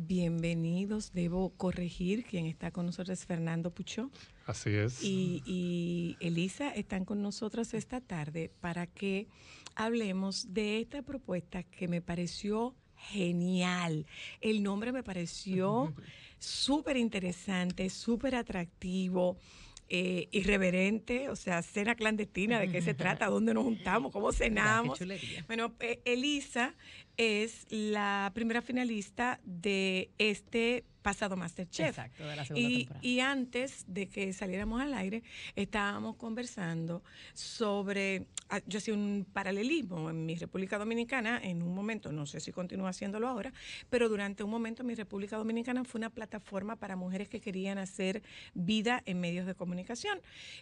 Bienvenidos, debo corregir, quien está con nosotros es Fernando Puchó. Así es. Y, Elisa están con nosotros esta tarde para que hablemos de esta propuesta que me pareció genial. El nombre me pareció súper interesante, súper atractivo. Eh, irreverente, o sea, cena clandestina, de qué se trata, dónde nos juntamos, cómo cenamos. Bueno, eh, Elisa es la primera finalista de este pasado Masterchef. Exacto, de la segunda y, Y antes de que saliéramos al aire, estábamos conversando sobre, ah, yo hacía un paralelismo en mi República Dominicana, en un momento, no sé si continúo haciéndolo ahora, pero durante un momento mi República Dominicana fue una plataforma para mujeres que querían hacer vida en medios de comunicación.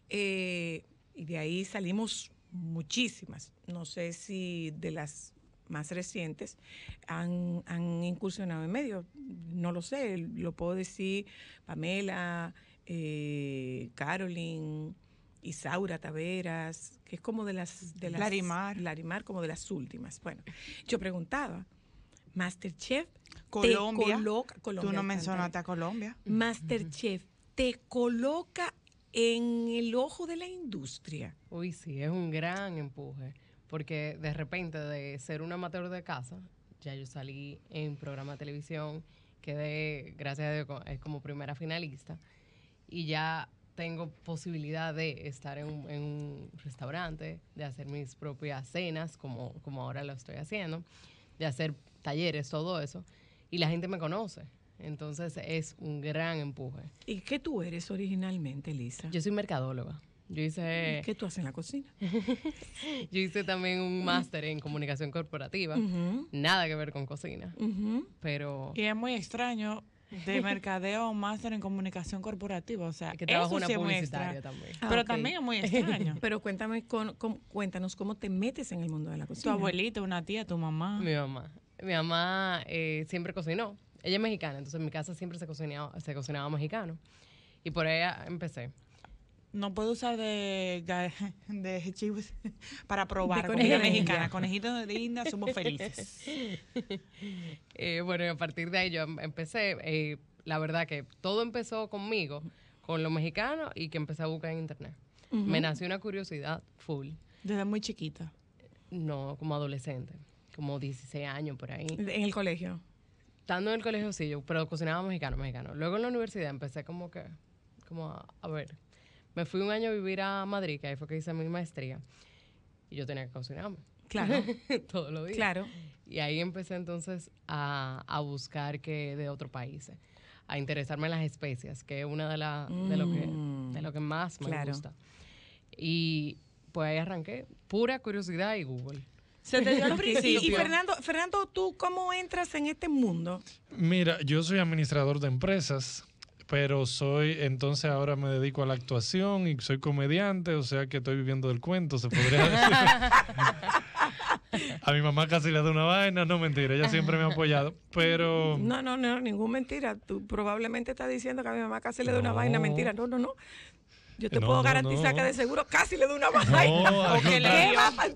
Eh, y de ahí salimos muchísimas, no sé si de las más recientes han, incursionado en medio, No lo sé, lo puedo decir Pamela, eh, Carolyn, Isaura Taveras, que es como de las, de las... Larimar. como de las últimas. Bueno, yo preguntaba, Masterchef... Colombia. Colombia. Tú no mencionaste a Colombia. Masterchef te coloca en el ojo de la industria. Uy, sí, es un gran empuje porque de repente de ser un amateur de casa, ya yo salí en programa de televisión, quedé, gracias a Dios, eh, como primera finalista, y ya tengo posibilidad de estar en un, restaurante, de hacer mis propias cenas, como, como ahora lo estoy haciendo, de hacer talleres, todo eso, y la gente me conoce. Entonces es un gran empuje. ¿Y qué tú eres originalmente, Lisa? Yo soy mercadóloga. Yo hice... ¿Qué tú haces en la cocina? yo hice también un máster en comunicación corporativa. Nada que ver con cocina. Pero... Y es muy extraño de mercadeo un máster en comunicación corporativa, o sea, que una publicitaria también. Ah, pero también es muy extraño. pero cuéntame con, cuéntanos cómo te metes en el mundo de la cocina. Tu abuelita, una tía, tu mamá. Mi mamá. Mi mamá eh, siempre cocinó. Ella es mexicana, entonces en mi casa siempre se cocinaba, se cocinaba mexicano. Y por ella empecé no puedo usar de, de chivos para probar comida mexicana. Conejitos de somos felices. Eh, bueno, a partir de ahí yo em, empecé, eh, la verdad que todo empezó conmigo, con lo mexicano y que empecé a buscar en internet. Me nació una curiosidad full. ¿Desde muy chiquita? No, como adolescente, como 16 años por ahí. ¿En el colegio? Estando en el colegio sí, yo, pero cocinaba mexicano, mexicano. Luego en la universidad empecé como que, como a ver me fui un año a vivir a Madrid, que ahí fue que hice mi maestría. Y yo tenía que cocinarme. Claro. Todo lo vi. Claro. Y ahí empecé entonces a, buscar que de otro países, a interesarme en las especias, que es una de, las, mm. de, lo, que, más me gusta. Y pues ahí arranqué, pura curiosidad y Google. Se Fernando, Fernando, ¿tú cómo entras en este mundo? Mira, yo soy administrador de empresas pero soy, entonces ahora me dedico a la actuación y soy comediante, o sea que estoy viviendo del cuento, se podría decir. a mi mamá casi le da una vaina, no mentira, ella siempre me ha apoyado, pero... No, no, no, ningún mentira, tú probablemente estás diciendo que a mi mamá casi le da una vaina, mentira, no, no, no, yo te puedo garantizar que de seguro casi le doy una vaina.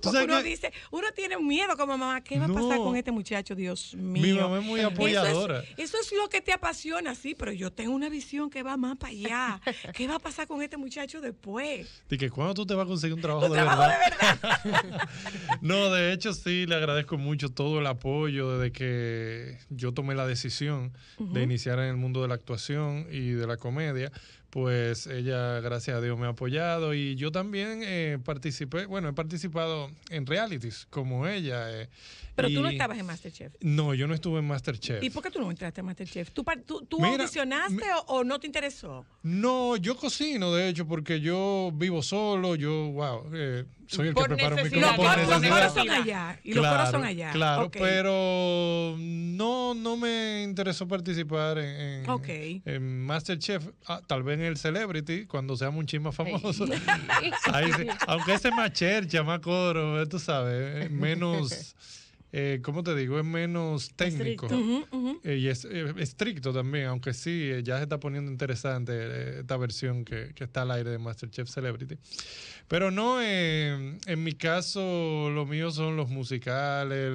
uno dice, uno tiene miedo como mamá, ¿qué va a pasar con este muchacho? Dios mío. Mi mamá es muy apoyadora. Eso es, lo que te apasiona, sí, pero yo tengo una visión que va más para allá. ¿Qué va a pasar con este muchacho después? de que cuando tú te vas a conseguir un trabajo, de, verdad? no, de hecho, sí, le agradezco mucho todo el apoyo desde que yo tomé la decisión de iniciar en el mundo de la actuación y de la comedia pues ella, gracias a Dios, me ha apoyado y yo también eh, participé, bueno, he participado en realities como ella. Eh, pero tú no estabas en Masterchef. No, yo no estuve en Masterchef. ¿Y por qué tú no entraste en Masterchef? ¿Tú, tú, audicionaste o, no te interesó? No, yo cocino, de hecho, porque yo vivo solo, yo, wow, eh, soy el que prepara mi comida. los coros son allá. Y claro, los allá. Claro, pero no, no me interesó participar en, Masterchef. Ah, el Celebrity cuando seamos un chisme famoso. Aunque ese es más chercha, más coro, tú sabes, menos. Eh, ¿cómo te digo? Es menos técnico. Eh, y es estricto también, aunque sí, eh, ya se está poniendo interesante esta versión que, está al aire de Masterchef Celebrity. Pero no, en mi caso, lo mío son los musicales,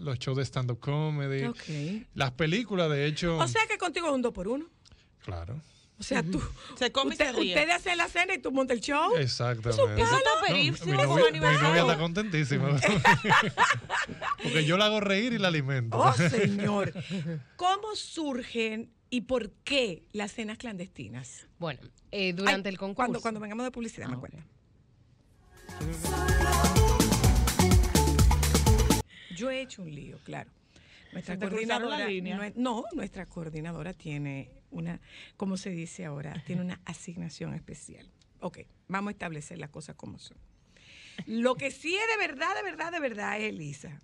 los shows de stand-up comedy, las películas, de hecho. O sea que contigo es un 2 por uno. Claro. O sea, tú. Ustedes hacen la cena y tú montas el show. Exactamente. Eso está perísimo. No, mi, novia, mi novia está contentísima. Porque yo la hago reír y la alimento. Oh, señor. ¿Cómo surgen y por qué las cenas clandestinas? Bueno, eh, durante el concurso. Cuando, cuando vengamos de publicidad, me acuerdo. Ah, yo he hecho un lío, claro. Nuestra coordinadora, No, nuestra coordinadora tiene una, como se dice ahora, tiene una asignación especial. Ok, vamos a establecer las cosas como son. Lo que sí es de verdad, de verdad, de verdad es Elisa.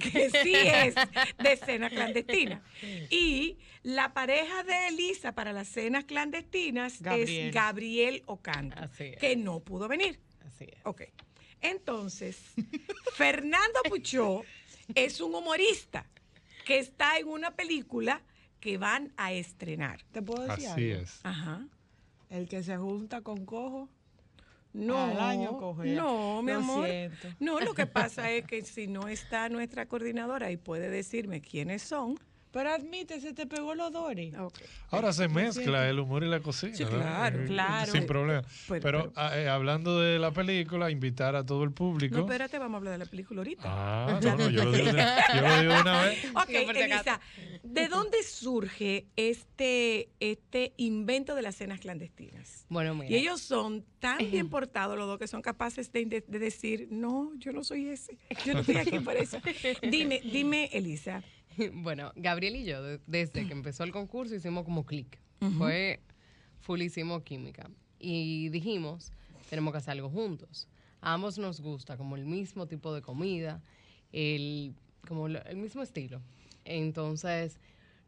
Que sí es de cena clandestina. Y la pareja de Elisa para las cenas clandestinas es Gabriel Ocanto, que no pudo venir. Así es. Ok. Entonces, Fernando Puchó es un humorista que está en una película que van a estrenar. ¿Te puedo decir? Así es. Ajá. El que se junta con cojo. No, No, mi amor. No, lo que pasa es que si no está nuestra coordinadora y puede decirme quiénes son, pero se te pegó los Dory. Ah, Ahora se mezcla el humor y la cocina. Sí, claro, eh, claro. Sin problema. Pues, pues, pero, ah, eh, hablando de la película, invitar a todo el público. No, espérate, vamos a hablar de la película ahorita. Ah, no, yo, lo digo, yo lo una vez. Ok, Elisa, ¿de dónde surge este, este invento de las cenas clandestinas? Bueno, mira. Y ellos son tan bien portados los dos que son capaces de, decir, no, yo no soy ese, yo no estoy aquí por eso. Dime, dime, Elisa. Bueno, Gabriel y yo, desde que empezó el concurso, hicimos como clic. Fue fulísimo química. Y dijimos, tenemos que hacer algo juntos. A ambos nos gusta como el mismo tipo de comida, el, como el mismo estilo. Entonces,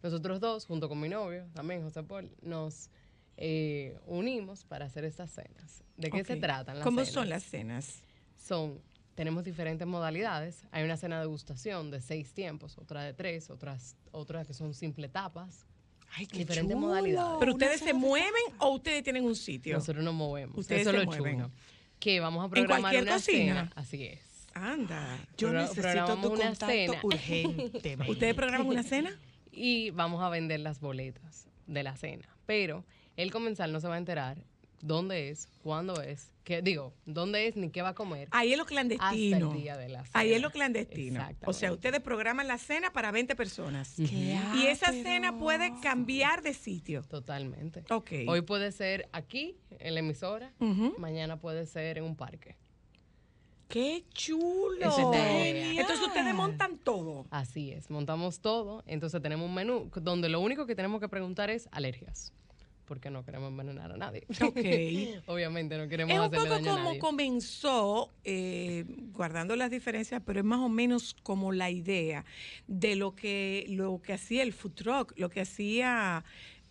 nosotros dos, junto con mi novio, también José Paul, nos eh, unimos para hacer estas cenas. ¿De qué se tratan las cenas? ¿Cómo son las cenas? Son tenemos diferentes modalidades. Hay una cena de degustación de seis tiempos, otra de tres, otras, otras que son simple tapas. Ay, qué diferentes modalidades. Pero ustedes se mueven o ustedes tienen un sitio. Nosotros nos movemos. Ustedes se mueven. Que vamos a programar ¿En cualquier una cocina? Cena. Así es. Anda, yo necesito tu contacto cena. urgentemente. ¿Ustedes programan una cena? Y vamos a vender las boletas de la cena. Pero el comensal no se va a enterar dónde es, cuándo es, qué digo, dónde es ni qué va a comer. Ahí es lo clandestino. Ahí es lo clandestino. O sea, ustedes programan la cena para 20 personas. Y esa cena puede cambiar de sitio. Totalmente. Ok. Hoy puede ser aquí, en la emisora, mañana puede ser en un parque. ¡Qué chulo! Entonces ustedes montan todo. Así es, montamos todo. Entonces tenemos un menú donde lo único que tenemos que preguntar es alergias porque no queremos envenenar a nadie. Ok. Obviamente no queremos es un poco como comenzó, eh, guardando las diferencias, pero es más o menos como la idea de lo que, lo que hacía el food truck, lo que hacía,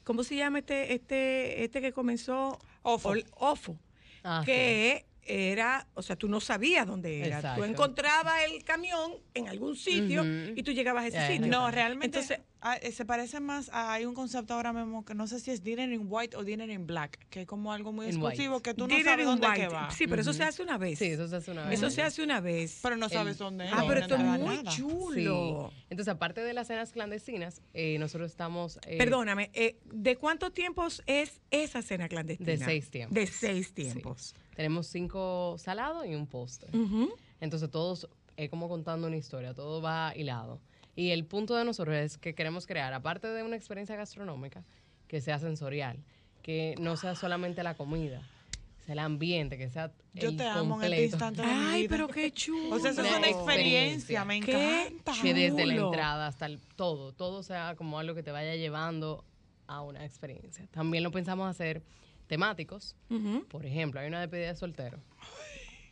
¿cómo se llama este, este, este que comenzó? Ofo. ofo. Ah, que era, o sea, tú no sabías dónde era. Tú encontrabas el camión en algún sitio y tú llegabas a ese sitio. No, realmente. Ah, eh, se parece más a, hay un concepto ahora mismo que no sé si es dinner in white o dinner in black, que es como algo muy exclusivo que tú no sabes dónde que va. Sí, pero eso se hace una vez. Sí, eso se hace una vez. Eso se hace una vez. Pero no sabes dónde Ah, pero esto es muy chulo. Entonces, aparte de las cenas clandestinas, eh, nosotros estamos... Eh, Perdóname, ¿de cuántos tiempos es esa cena clandestina? De seis tiempos. De seis tiempos. Tenemos cinco salados y un postre. Entonces, todos, es como contando una historia, todo va hilado. Y el punto de nosotros es que queremos crear, aparte de una experiencia gastronómica, que sea sensorial, que no sea solamente la comida, sea el ambiente, que sea Yo te amo en el este instante Ay, pero qué chulo. O sea, eso es una experiencia, me encanta. Que desde la entrada hasta el todo, todo sea como algo que te vaya llevando a una experiencia. También lo pensamos hacer temáticos. Por ejemplo, hay una despedida de soltero.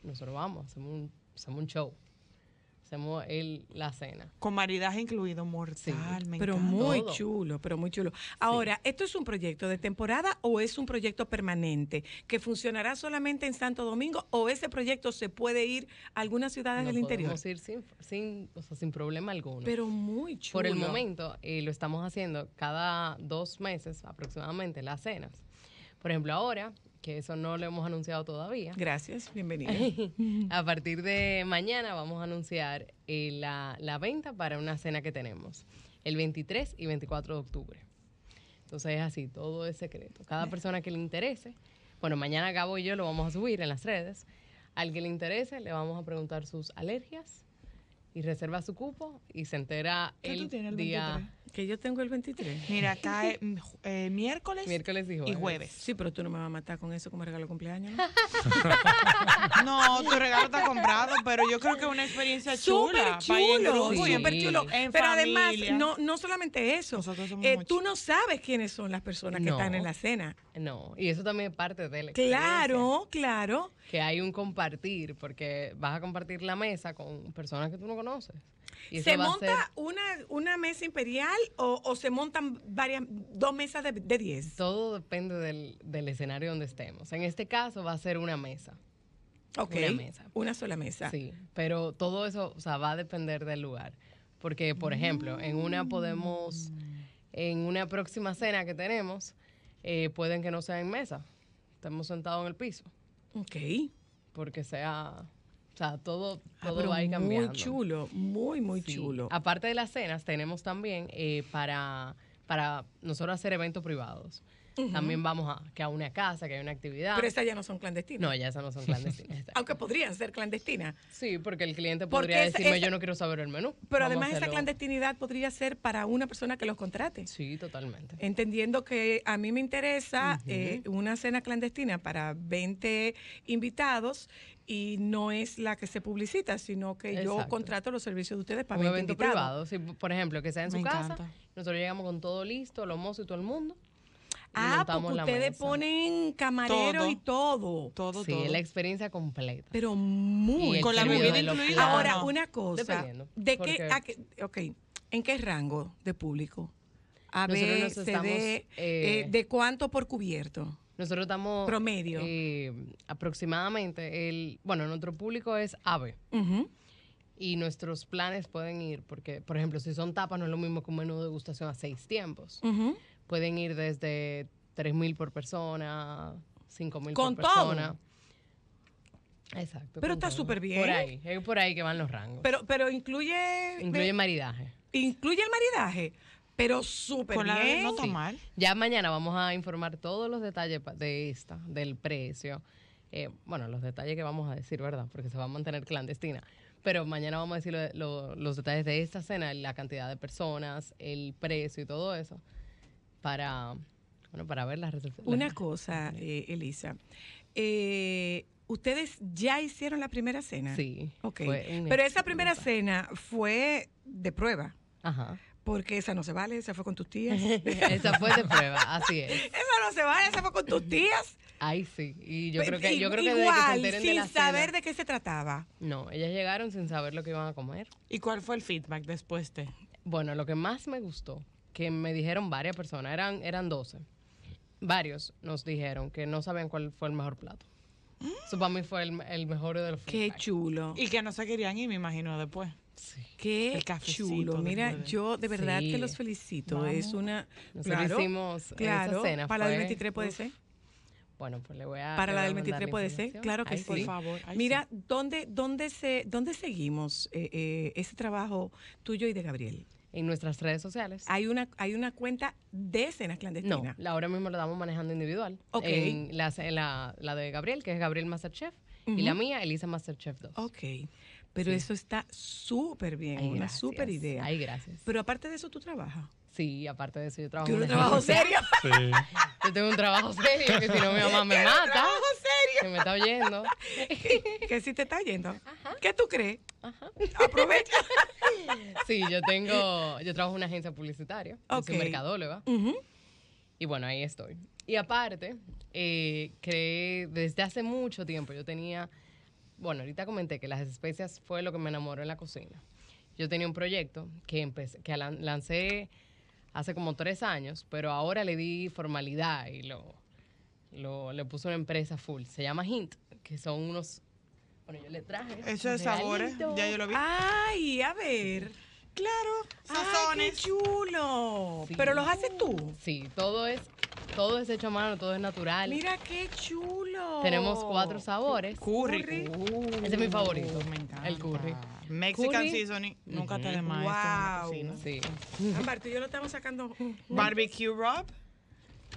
Nosotros vamos, un, hacemos un show hacemos la cena. Con maridaje incluido, mortal, Pero muy chulo, pero muy chulo. Ahora, ¿esto es un proyecto de temporada o es un proyecto permanente que funcionará solamente en Santo Domingo o ese proyecto se puede ir a algunas ciudades del interior? Podemos ir sin, sin, problema alguno. Pero muy chulo. Por el momento, y eh, lo estamos haciendo cada dos meses aproximadamente, las cenas. Por ejemplo, ahora, que eso no lo hemos anunciado todavía. Gracias, bienvenido. a partir de mañana vamos a anunciar eh, la, la venta para una cena que tenemos, el 23 y 24 de octubre. Entonces es así, todo es secreto. Cada persona que le interese, bueno, mañana Gabo y yo lo vamos a subir en las redes. Al que le interese, le vamos a preguntar sus alergias y reserva su cupo y se entera ¿Qué el, el día que yo tengo el 23. Mira, acá mm, eh, miércoles, y, jueves. Sí, pero tú no me vas a matar con eso como regalo de cumpleaños. No, no tu regalo está comprado, pero yo creo que es una experiencia chula. chulo, chulo. pero además, no, no solamente eso. Eh, tú no sabes quiénes son las personas que están en la cena. No, y eso también es parte del Claro, claro. Que hay un compartir, porque vas a compartir la mesa con personas que tú no conoces. ¿Se monta una, una mesa imperial o, se montan varias, dos mesas de 10? Todo depende del, del, escenario donde estemos. En este caso va a ser una mesa. Ok. Una mesa. Una sola mesa. Sí, pero todo eso va a depender del lugar. Porque, por ejemplo, en una podemos, en una próxima cena que tenemos, eh, pueden que no sea en mesa, Estamos sentados en el piso. Ok. Porque sea, o sea, todo, ah, todo va cambiando. Muy chulo, muy, muy chulo. Aparte de las cenas, tenemos también eh, para, para nosotros hacer eventos privados. También vamos a que a una casa, que hay una actividad. Pero esas ya no son clandestinas. No, ya esas no son clandestinas. Aunque podrían ser clandestinas. Sí, porque el cliente podría decirme yo no quiero saber el menú. Pero además esa clandestinidad podría ser para una persona que los contrate. Sí, totalmente. Entendiendo que a mí me interesa eh, una cena clandestina para 20 invitados y no es la que se publicita, sino que yo contrato los servicios de ustedes para un evento privado. por ejemplo, que sea en su casa, nosotros llegamos con todo listo, los mozos y todo el mundo. Ah, porque ustedes ponen camarero y todo. Todo, sí, la experiencia completa. Pero muy. Con la bebida incluida. Ahora, una cosa. ¿De qué, ok, ¿en qué rango de público? A ver, eh, eh, ¿de cuánto por cubierto? Nosotros estamos. Promedio. Eh, aproximadamente. El, bueno, nuestro público es AVE. Y nuestros planes pueden ir, porque, por ejemplo, si son tapas, no es lo mismo que un menú de degustación a seis tiempos. Ajá. Pueden ir desde $3,000 por persona, $5,000 mil por persona. Exacto. Pero está súper bien. Por ahí, es por ahí que van los rangos. Pero, pero incluye. Incluye el maridaje. Incluye el maridaje. Pero súper bien. no tomar. Ya mañana vamos a informar todos los detalles de esta, del precio. Eh, bueno, los detalles que vamos a decir, ¿verdad? Porque se va a mantener clandestina. Pero mañana vamos a decir los detalles de esta cena, la cantidad de personas, el precio y todo eso para, para ver las Una cosa, eh, Elisa. Eh, ¿Ustedes ya hicieron la primera cena? Sí. Ok. Pero esa primera cena fue de prueba. Ajá. Porque esa no se vale, esa fue con tus tías. esa fue de prueba, así es. Esa no se vale, esa fue con tus tías. Ay, sí. Y yo creo que, yo creo Igual, sin saber de qué se trataba. No, ellas llegaron sin saber lo que iban a comer. ¿Y cuál fue el feedback después de? Bueno, lo que más me gustó que me dijeron varias personas, eran, eran 12. Varios nos dijeron que no sabían cuál fue el mejor plato. Mm. Eso para mí fue el, mejor de los Qué chulo. Y que no se querían ir, me imagino, después. Sí. Qué chulo. Mira, yo de verdad que los felicito. Es una. hicimos Para la del 23 puede ser. Bueno, pues le voy a. Para la del 23 puede ser, claro que sí. Por favor. Mira, ¿dónde, se, ¿dónde seguimos eh, eh, ese trabajo tuyo y de Gabriel? en nuestras redes sociales. Hay una, hay una cuenta de escenas clandestinas. No, ahora mismo la estamos manejando individual. Ok. la, la, de Gabriel, que es Gabriel Masterchef, y la mía, Elisa Masterchef 2. Ok. Pero eso está súper bien, una súper idea. Ay, gracias. Pero aparte de eso, ¿tú trabajas? Sí, aparte de eso, yo trabajo. ¿Tú un trabajo serio? Sí. Yo tengo un trabajo serio, que si no mi mamá me mata. Un trabajo serio. Que me está oyendo. Que, si te está oyendo. Ajá. ¿Qué tú crees? Ajá. Aprovecha sí, yo tengo, yo trabajo en una agencia publicitaria, soy mercadóloga. Y bueno, ahí estoy. Y aparte, eh, desde hace mucho tiempo yo tenía, bueno, ahorita comenté que las especias fue lo que me enamoró en la cocina. Yo tenía un proyecto que, que lancé hace como tres años, pero ahora le di formalidad y lo, lo, le puse una empresa full. Se llama Hint, que son unos bueno, yo le traje. Eso es sabores, ya yo lo vi. Ay, a ver. Claro, sazones. qué chulo. Pero los haces tú. Sí, todo es todo es hecho a mano, todo es natural. Mira qué chulo. Tenemos cuatro sabores. Curry. Uh, Ese es mi favorito. El curry. Mexican seasoning. Nunca te Wow. en la Amber, tú yo lo estamos sacando. Barbecue rub.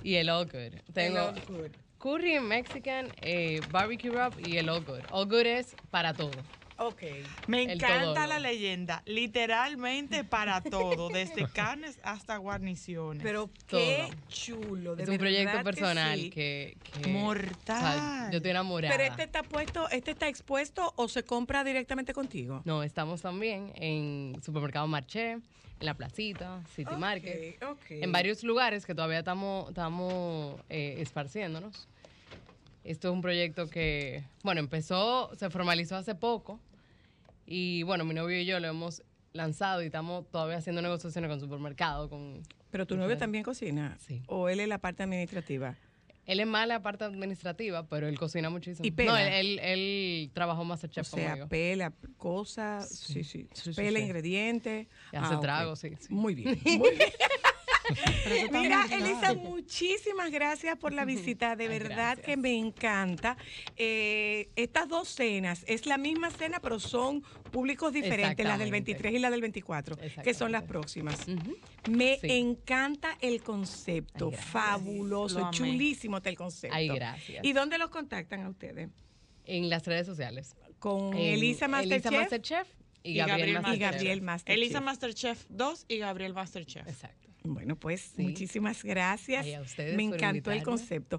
Y el all Tengo el curry mexican, eh, barbecue rub y el all good. All good es para todo. Okay. me encanta la leyenda, literalmente para todo, desde carnes hasta guarniciones. Pero qué chulo, de Es un proyecto personal que, mortal. yo estoy enamorada. Pero este está puesto, este está expuesto o se compra directamente contigo. No, estamos también en supermercado Marché, en la placita, City Market, en varios lugares que todavía estamos, estamos eh, esparciéndonos. Esto es un proyecto que, bueno, empezó, se formalizó hace poco y bueno, mi novio y yo lo hemos lanzado y estamos todavía haciendo negociaciones con supermercado, con... Pero tu novio también cocina. Sí. ¿O él es la parte administrativa? Él es más la parte administrativa, pero él cocina muchísimo. ¿Y pela? No, él, él, trabajó más a chef O sea, pela cosas, sí, sí, pela ingredientes. Y hace ah, tragos, sí, Muy bien, muy bien. Mira, Elisa, muchísimas gracias por la visita. De verdad que me encanta. Eh, estas dos cenas, es la misma cena, pero son públicos diferentes, la del 23 y la del 24, que son las próximas. Me encanta el concepto. Fabuloso, chulísimo el concepto. Ay, gracias. ¿Y dónde los contactan a ustedes? En las redes sociales. Con Elisa Masterchef. y, Gabriel, Masterchef. Master Elisa Masterchef 2 y Gabriel Masterchef. Exacto. Bueno, pues muchísimas gracias. Me encantó el concepto.